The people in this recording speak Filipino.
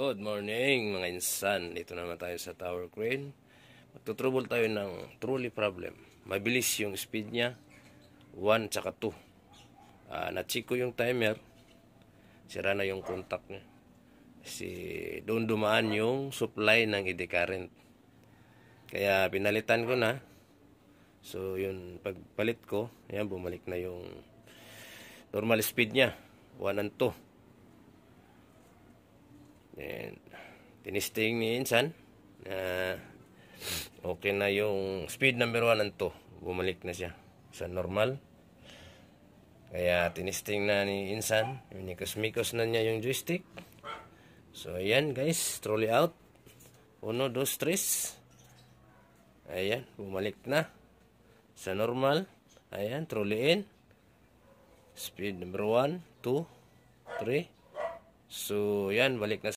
Good morning mga insan. Dito naman tayo sa tower crane. Magtutrubol tayo ng trolley problem. Mabilis yung speed niya. 1 tsaka 2. Uh, ah, na-check ko yung timer. Sira na yung contact niya. Si doon dumaan yung supply ng ED current. Kaya pinalitan ko na. So yun pagpalit ko, ayan bumalik na yung normal speed niya. 1 and 2. And, tinisting ni Insan na uh, okay na yung speed number 1 and 2. Bumalik na siya sa normal. Kaya tinisting na ni Insan. Unikos-mikos na niya yung joystick. So, ayan guys. Trolley out. Uno, 2, 3. Ayan. Bumalik na. Sa normal. Ayan. Trolley in. Speed number 1, 2, 3. So, ayan. Balik na